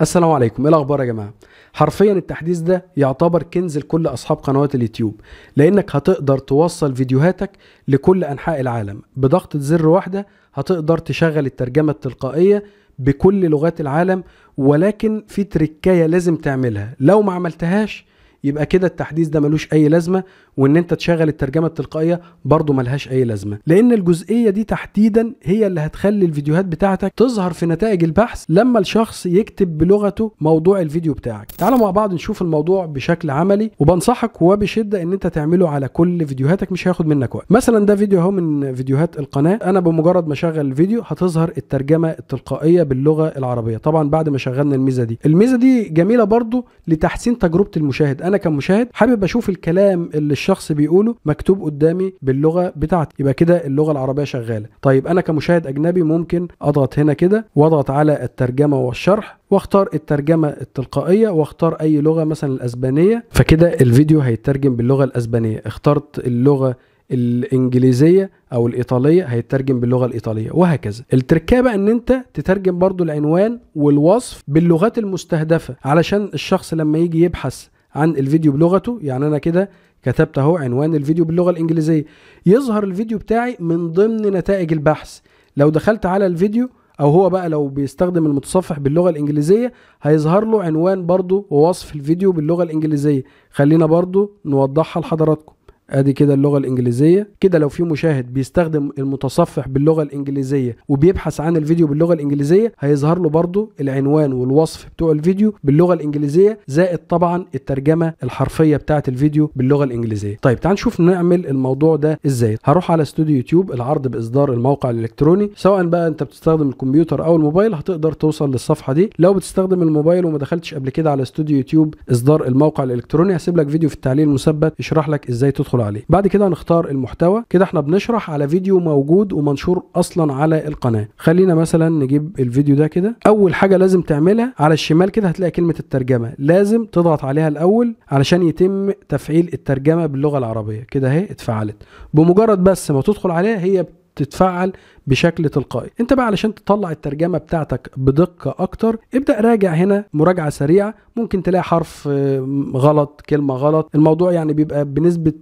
السلام عليكم ايه الاخبار يا جماعه حرفيا التحديث ده يعتبر كنز لكل اصحاب قنوات اليوتيوب لانك هتقدر توصل فيديوهاتك لكل انحاء العالم بضغطه زر واحده هتقدر تشغل الترجمه التلقائيه بكل لغات العالم ولكن في تركايه لازم تعملها لو ما عملتهاش يبقى كده التحديث ده ملوش اي لازمه وان انت تشغل الترجمه التلقائيه برضه ملهاش اي لازمه لان الجزئيه دي تحديدا هي اللي هتخلي الفيديوهات بتاعتك تظهر في نتائج البحث لما الشخص يكتب بلغته موضوع الفيديو بتاعك تعالوا مع بعض نشوف الموضوع بشكل عملي وبنصحك وبشده ان انت تعمله على كل فيديوهاتك مش هياخد منك وقت مثلا ده فيديو اهو من فيديوهات القناه انا بمجرد ما اشغل الفيديو هتظهر الترجمه التلقائيه باللغه العربيه طبعا بعد ما شغلنا الميزه دي الميزه دي جميله برضو لتحسين تجربه المشاهد انا كمشاهد حابب اشوف الكلام اللي الشخص بيقوله مكتوب قدامي باللغه بتاعتي يبقى كده اللغه العربيه شغاله طيب انا كمشاهد اجنبي ممكن اضغط هنا كده واضغط على الترجمه والشرح واختار الترجمه التلقائيه واختار اي لغه مثلا الاسبانيه فكده الفيديو هيترجم باللغه الاسبانيه اخترت اللغه الانجليزيه او الايطاليه هيترجم باللغه الايطاليه وهكذا التركيه بقى ان انت تترجم برضو العنوان والوصف باللغات المستهدفه علشان الشخص لما يجي يبحث عن الفيديو بلغته يعني انا كده كتبت اهو عنوان الفيديو باللغه الانجليزيه يظهر الفيديو بتاعي من ضمن نتائج البحث لو دخلت على الفيديو او هو بقى لو بيستخدم المتصفح باللغه الانجليزيه هيظهر له عنوان برضو ووصف الفيديو باللغه الانجليزيه خلينا برضو نوضحها لحضراتكم ادي كده اللغه الانجليزيه كده لو في مشاهد بيستخدم المتصفح باللغه الانجليزيه وبيبحث عن الفيديو باللغه الانجليزيه هيظهر له برده العنوان والوصف بتوع الفيديو باللغه الانجليزيه زائد طبعا الترجمه الحرفيه بتاعه الفيديو باللغه الانجليزيه طيب تعال نشوف نعمل الموضوع ده ازاي هروح على استوديو يوتيوب العرض باصدار الموقع الالكتروني سواء بقى انت بتستخدم الكمبيوتر او الموبايل هتقدر توصل للصفحه دي لو بتستخدم الموبايل وما دخلتش قبل كده على استوديو يوتيوب اصدار الموقع الالكتروني هسيب لك فيديو في التعليق المثبت يشرح لك ازاي تدخل ندخل عليه بعد كده هنختار المحتوى كده احنا بنشرح على فيديو موجود ومنشور اصلا على القناه خلينا مثلا نجيب الفيديو ده كده اول حاجه لازم تعملها على الشمال كده هتلاقي كلمه الترجمه لازم تضغط عليها الاول علشان يتم تفعيل الترجمه باللغه العربيه كده اهي اتفعلت بمجرد بس ما تدخل عليها هي تتفعل بشكل تلقائي انت بقى علشان تطلع الترجمة بتاعتك بدقة اكتر ابدأ راجع هنا مراجعة سريعة ممكن تلاقي حرف آه، غلط كلمة غلط الموضوع يعني بيبقى بنسبة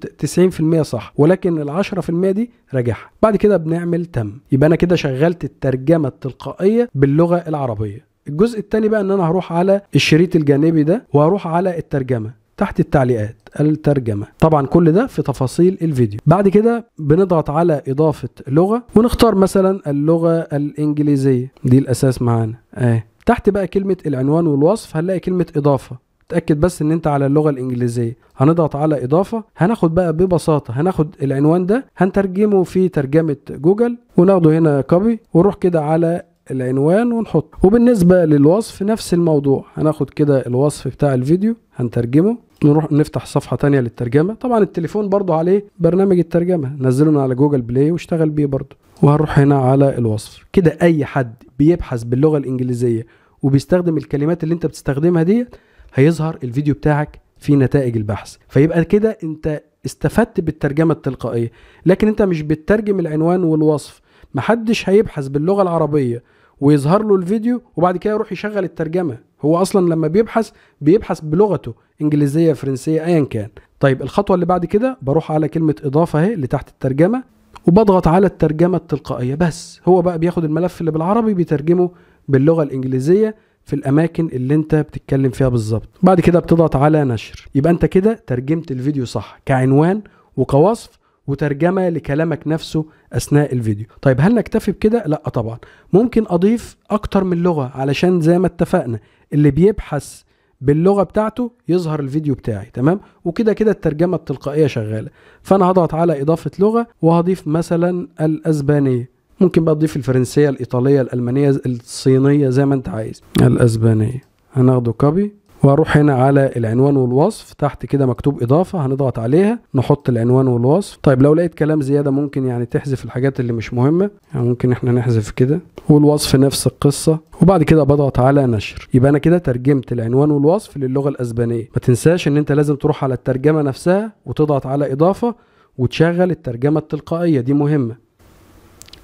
90% صح ولكن ال 10% دي راجعها بعد كده بنعمل تم يبقى انا كده شغلت الترجمة التلقائية باللغة العربية الجزء الثاني بقى ان انا هروح على الشريط الجانبي ده وهروح على الترجمه تحت التعليقات الترجمة طبعا كل ده في تفاصيل الفيديو بعد كده بنضغط على إضافة لغة ونختار مثلا اللغة الإنجليزية دي الأساس معانا أهي تحت بقى كلمة العنوان والوصف هنلاقي كلمة إضافة تأكد بس إن أنت على اللغة الإنجليزية هنضغط على إضافة هناخد بقى ببساطة هناخد العنوان ده هنترجمه في ترجمة جوجل وناخده هنا كوبي ونروح كده على العنوان ونحط وبالنسبة للوصف نفس الموضوع هناخد كده الوصف بتاع الفيديو هنترجمه نروح نفتح صفحة تانية للترجمة طبعا التليفون برضو عليه برنامج الترجمة نزله من على جوجل بلاي واشتغل بيه برضو وهنروح هنا على الوصف كده اي حد بيبحث باللغة الانجليزية وبيستخدم الكلمات اللي انت بتستخدمها دي هيظهر الفيديو بتاعك في نتائج البحث فيبقى كده انت استفدت بالترجمة التلقائية لكن انت مش بتترجم العنوان والوصف محدش هيبحث باللغة العربية ويظهر له الفيديو وبعد كده يروح يشغل الترجمة هو اصلا لما بيبحث بيبحث بلغته انجليزيه فرنسيه ايا كان طيب الخطوه اللي بعد كده بروح على كلمه اضافه اهي اللي تحت الترجمه وبضغط على الترجمه التلقائيه بس هو بقى بياخد الملف اللي بالعربي بيترجمه باللغه الانجليزيه في الاماكن اللي انت بتتكلم فيها بالظبط بعد كده بتضغط على نشر يبقى انت كده ترجمت الفيديو صح كعنوان وكوصف وترجمه لكلامك نفسه اثناء الفيديو طيب هل نكتفي بكده لا طبعا ممكن اضيف اكتر من لغه علشان زي ما اتفقنا اللي بيبحث باللغه بتاعته يظهر الفيديو بتاعي تمام وكده كده الترجمه التلقائيه شغاله فانا هضغط على اضافه لغه وهضيف مثلا الاسبانيه ممكن بقى تضيف الفرنسيه الايطاليه الالمانيه الصينيه زي ما انت عايز الاسبانيه هناخده كوبي واروح هنا على العنوان والوصف تحت كده مكتوب اضافه هنضغط عليها نحط العنوان والوصف طيب لو لقيت كلام زياده ممكن يعني تحذف الحاجات اللي مش مهمه يعني ممكن احنا نحذف كده والوصف نفس القصه وبعد كده بضغط على نشر يبقى انا كده ترجمت العنوان والوصف للغه الاسبانيه ما تنساش ان انت لازم تروح على الترجمه نفسها وتضغط على اضافه وتشغل الترجمه التلقائيه دي مهمه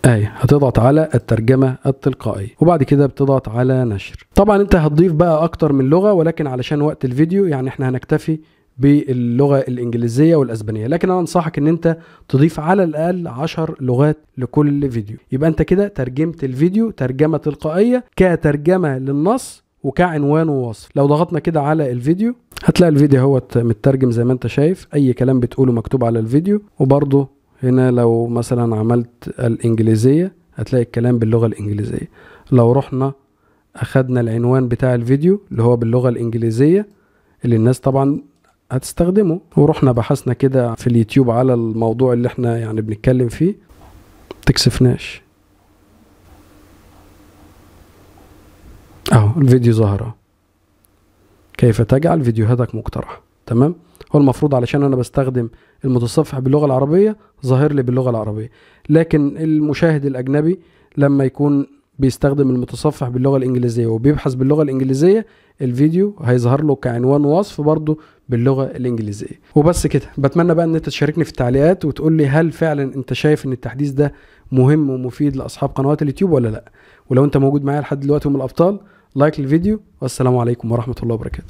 آية هتضغط على الترجمة التلقائية وبعد كده بتضغط على نشر طبعا انت هتضيف بقى اكتر من لغة ولكن علشان وقت الفيديو يعني احنا هنكتفي باللغة الإنجليزية والأسبانية لكن أنا أنصحك إن أنت تضيف على الأقل 10 لغات لكل فيديو يبقى أنت كده ترجمت الفيديو ترجمة تلقائية كترجمة للنص وكعنوان ووصف لو ضغطنا كده على الفيديو هتلاقي الفيديو هو مترجم زي ما انت شايف اي كلام بتقوله مكتوب على الفيديو وبرضه هنا لو مثلا عملت الإنجليزية هتلاقي الكلام باللغة الإنجليزية لو رحنا أخدنا العنوان بتاع الفيديو اللي هو باللغة الإنجليزية اللي الناس طبعا هتستخدمه ورحنا بحثنا كده في اليوتيوب على الموضوع اللي احنا يعني بنتكلم فيه تكسفناش اهو الفيديو ظهر كيف تجعل فيديوهاتك مقترحه تمام هو المفروض علشان انا بستخدم المتصفح باللغه العربيه ظاهر لي باللغه العربيه لكن المشاهد الاجنبي لما يكون بيستخدم المتصفح باللغه الانجليزيه وبيبحث باللغه الانجليزيه الفيديو هيظهر له كعنوان وصف برضه باللغه الانجليزيه وبس كده بتمنى بقى ان انت تشاركني في التعليقات وتقول لي هل فعلا انت شايف ان التحديث ده مهم ومفيد لاصحاب قنوات اليوتيوب ولا لا ولو انت موجود معايا لحد دلوقتي ومن الابطال لايك للفيديو والسلام عليكم ورحمه الله وبركاته